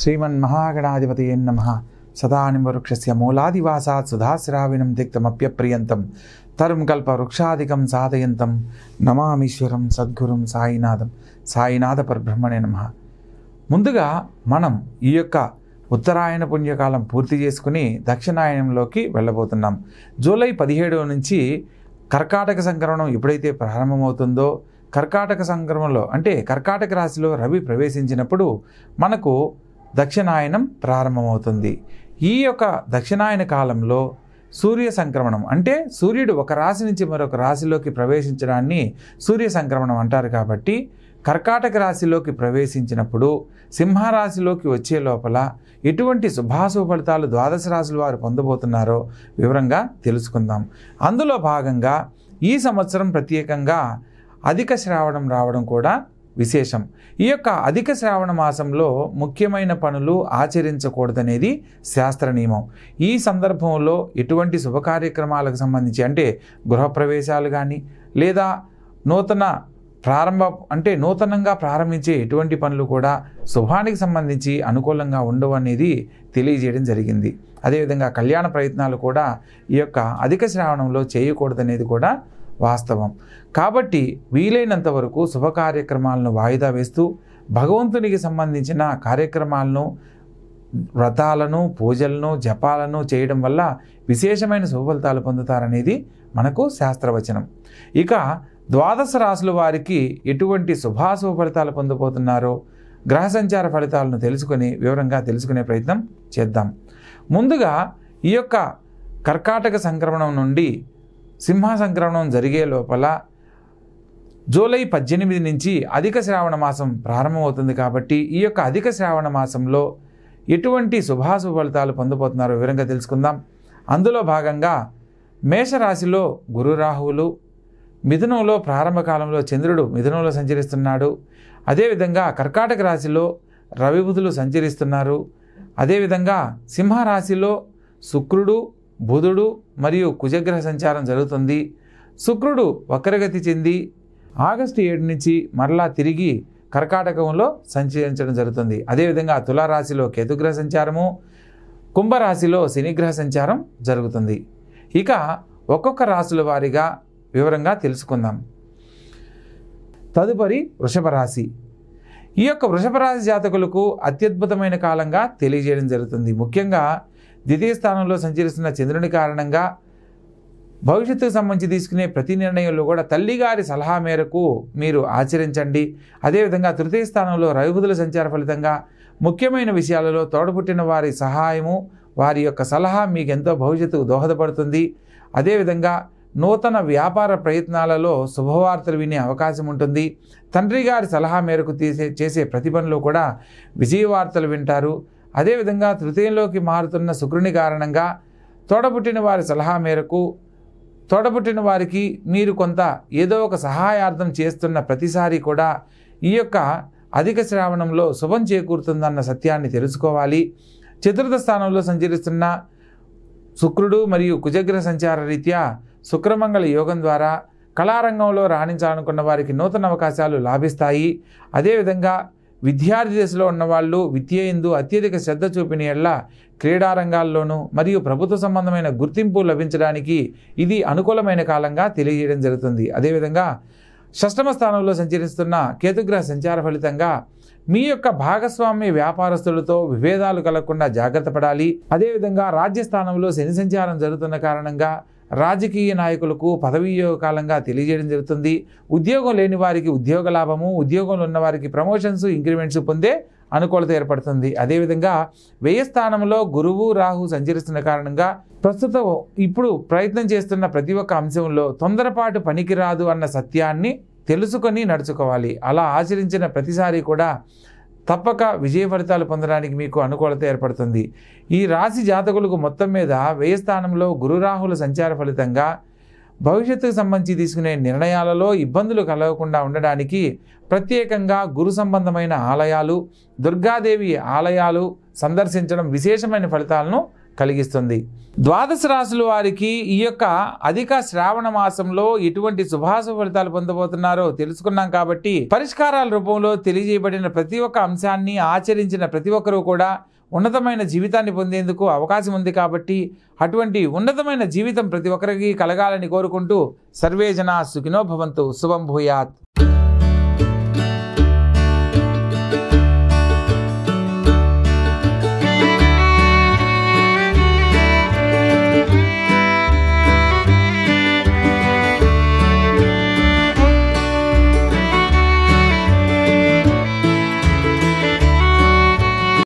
శ్రీమన్మహాగణాధిపతయే నమ సదానివృక్షస్య మూలాదివాసాత్ సుధాశ్రావిణం దిక్తమప్యప్రియంతం తరుం వృక్షాధికం సాధయంతం నమామీశ్వరం సద్గురుం సాయినాథం సాయినాథ పరబ్రహ్మణే నమ ముందుగా మనం ఈ యొక్క ఉత్తరాయణ పుణ్యకాలం పూర్తి చేసుకుని దక్షిణాయనంలోకి వెళ్ళబోతున్నాం జూలై పదిహేడు నుంచి కర్కాటక సంక్రమణం ఎప్పుడైతే ప్రారంభమవుతుందో కర్కాటక సంక్రమంలో అంటే కర్కాటక రాశిలో రవి ప్రవేశించినప్పుడు మనకు దక్షిణాయనం ప్రారంభమవుతుంది ఈ యొక్క దక్షిణాయన కాలంలో సూర్య సంక్రమణం అంటే సూర్యుడు ఒక రాశి నుంచి మరొక రాశిలోకి ప్రవేశించడాన్ని సూర్య సంక్రమణం అంటారు కాబట్టి కర్కాటక రాశిలోకి ప్రవేశించినప్పుడు సింహరాశిలోకి వచ్చే లోపల ఎటువంటి శుభాశుభ ఫలితాలు ద్వాదశ రాశులు వారు పొందబోతున్నారో వివరంగా తెలుసుకుందాం అందులో భాగంగా ఈ సంవత్సరం ప్రత్యేకంగా అధిక శ్రావణం రావడం కూడా విశేషం ఈ యొక్క అధిక శ్రావణ మాసంలో ముఖ్యమైన పనులు ఆచరించకూడదనేది శాస్త్ర నియమం ఈ సందర్భంలో ఎటువంటి శుభకార్యక్రమాలకు సంబంధించి అంటే గృహప్రవేశాలు కానీ లేదా నూతన ప్రారంభ అంటే నూతనంగా ప్రారంభించే ఎటువంటి పనులు కూడా శుభానికి సంబంధించి అనుకూలంగా ఉండవు అనేది తెలియజేయడం జరిగింది అదేవిధంగా కళ్యాణ ప్రయత్నాలు కూడా ఈ యొక్క అధిక శ్రావణంలో చేయకూడదనేది కూడా వాస్తవం కాబట్టి వీలైనంత వరకు శుభ కార్యక్రమాలను వాయిదా వేస్తూ భగవంతునికి సంబంధించిన కార్యక్రమాలను వ్రతాలను పూజలను జపాలను చేయడం వల్ల విశేషమైన శుభఫలితాలు పొందుతారనేది మనకు శాస్త్రవచనం ఇక ద్వాదశ రాసుల వారికి ఎటువంటి శుభాశుభ ఫలితాలు పొందబోతున్నారో గ్రహ సంచార ఫలితాలను తెలుసుకొని వివరంగా తెలుసుకునే ప్రయత్నం చేద్దాం ముందుగా ఈ యొక్క కర్కాటక సంక్రమణం నుండి సింహ సంక్రమణం జరిగే లోపల జూలై పద్దెనిమిది నుంచి అధిక శ్రావణ మాసం ప్రారంభమవుతుంది కాబట్టి ఈ యొక్క అధిక శ్రావణ మాసంలో ఎటువంటి శుభాశుభ ఫలితాలు పొందబోతున్నారో వివరంగా తెలుసుకుందాం అందులో భాగంగా మేషరాశిలో గురు రాహువులు మిథునంలో ప్రారంభ కాలంలో చంద్రుడు మిథునంలో సంచరిస్తున్నాడు అదేవిధంగా కర్కాటక రాశిలో రవిబుధులు సంచరిస్తున్నారు అదేవిధంగా సింహరాశిలో శుక్రుడు బుధుడు మరియు కుజగ్రహ సంచారం జరుగుతుంది శుక్రుడు వక్రగతి చెంది ఆగస్టు ఏడు నుంచి మరలా తిరిగి కర్కాటకంలో సంచరించడం జరుగుతుంది అదేవిధంగా తులారాశిలో కేతుగ్రహ సంచారము కుంభరాశిలో శనిగ్రహ సంచారం జరుగుతుంది ఇక ఒక్కొక్క రాశుల వారిగా వివరంగా తెలుసుకుందాం తదుపరి వృషభ రాశి ఈ యొక్క వృషభ రాశి జాతకులకు అత్యద్భుతమైన కాలంగా తెలియజేయడం జరుగుతుంది ముఖ్యంగా ద్వితీయ స్థానంలో సంచరిస్తున్న చంద్రుని కారణంగా భవిష్యత్తుకు సంబంధించి తీసుకునే ప్రతి నిర్ణయంలో కూడా తల్లిగారి సలహా మేరకు మీరు ఆచరించండి అదేవిధంగా తృతీయ స్థానంలో రవిబుధుల సంచార ఫలితంగా ముఖ్యమైన విషయాలలో తోడపుట్టిన వారి సహాయము వారి యొక్క సలహా మీకు ఎంతో భవిష్యత్తుకు దోహదపడుతుంది అదేవిధంగా నూతన వ్యాపార ప్రయత్నాలలో శుభవార్తలు వినే అవకాశం ఉంటుంది తండ్రి గారి సలహా మేరకు తీసే చేసే ప్రతి పనిలో కూడా విజయవార్తలు వింటారు అదేవిధంగా తృతీయంలోకి మారుతున్న శుక్రుని కారణంగా తోడబుట్టిన వారి సలహా మేరకు తోడబుట్టిన వారికి మీరు కొంత ఏదో ఒక సహాయార్థం చేస్తున్న ప్రతిసారి కూడా ఈ యొక్క అధిక శ్రావణంలో శుభం చేకూరుతుందన్న సత్యాన్ని తెలుసుకోవాలి చతుర్థ స్థానంలో సంచరిస్తున్న శుక్రుడు మరియు కుజగ్ర సంచార రీత్యా శుక్రమంగళ యోగం ద్వారా కళారంగంలో రాణించాలనుకున్న వారికి నూతన అవకాశాలు లాభిస్తాయి అదేవిధంగా విద్యార్థి దశలో ఉన్నవాళ్ళు విద్య ఎందు అత్యధిక శ్రద్ధ చూపిన ఎళ్ళ క్రీడారంగాల్లోనూ మరియు ప్రభుత్వ సంబంధమైన గుర్తింపు లభించడానికి ఇది అనుకూలమైన కాలంగా తెలియజేయడం జరుగుతుంది అదేవిధంగా షష్టమ స్థానంలో సంచరిస్తున్న కేతుగ్రహ సంచార ఫలితంగా మీ యొక్క భాగస్వామ్య వ్యాపారస్తులతో విభేదాలు కలగకుండా జాగ్రత్త పడాలి అదేవిధంగా రాజ్యస్థానంలో శని సంచారం జరుగుతున్న కారణంగా రాజకీయ నాయకులకు కాలంగా తెలియజేయడం జరుగుతుంది ఉద్యోగం లేని వారికి ఉద్యోగ లాభము ఉద్యోగంలో ఉన్న వారికి ప్రమోషన్స్ ఇంక్రిమెంట్స్ పొందే అనుకూలత ఏర్పడుతుంది అదేవిధంగా వ్యయ స్థానంలో గురువు రాహు సంచరిస్తున్న కారణంగా ప్రస్తుతం ఇప్పుడు ప్రయత్నం చేస్తున్న ప్రతి ఒక్క అంశంలో తొందరపాటు పనికిరాదు అన్న సత్యాన్ని తెలుసుకొని నడుచుకోవాలి అలా ఆచరించిన ప్రతిసారి కూడా తప్పక విజయ ఫలితాలు పొందడానికి మీకు అనుకూలత ఏర్పడుతుంది ఈ రాశి జాతకులకు మొత్తం మీద వ్యయ స్థానంలో గురురాహుల సంచార ఫలితంగా భవిష్యత్తుకు సంబంధించి తీసుకునే నిర్ణయాలలో ఇబ్బందులు కలగకుండా ఉండడానికి ప్రత్యేకంగా గురు సంబంధమైన ఆలయాలు దుర్గాదేవి ఆలయాలు సందర్శించడం విశేషమైన ఫలితాలను కలిగిస్తుంది ద్వాదశ రాశుల వారికి ఈ యొక్క అధిక శ్రావణ మాసంలో ఎటువంటి శుభాశు ఫలితాలు పొందబోతున్నారో తెలుసుకున్నాం కాబట్టి పరిష్కారాల రూపంలో తెలియజేయబడిన ప్రతి ఒక్క అంశాన్ని ఆచరించిన ప్రతి ఒక్కరూ కూడా ఉన్నతమైన జీవితాన్ని పొందేందుకు అవకాశం ఉంది కాబట్టి అటువంటి ఉన్నతమైన జీవితం ప్రతి ఒక్కరికి కలగాలని కోరుకుంటూ సర్వేజన సుఖినోభవంతు భవంతు శుభం భూయాత్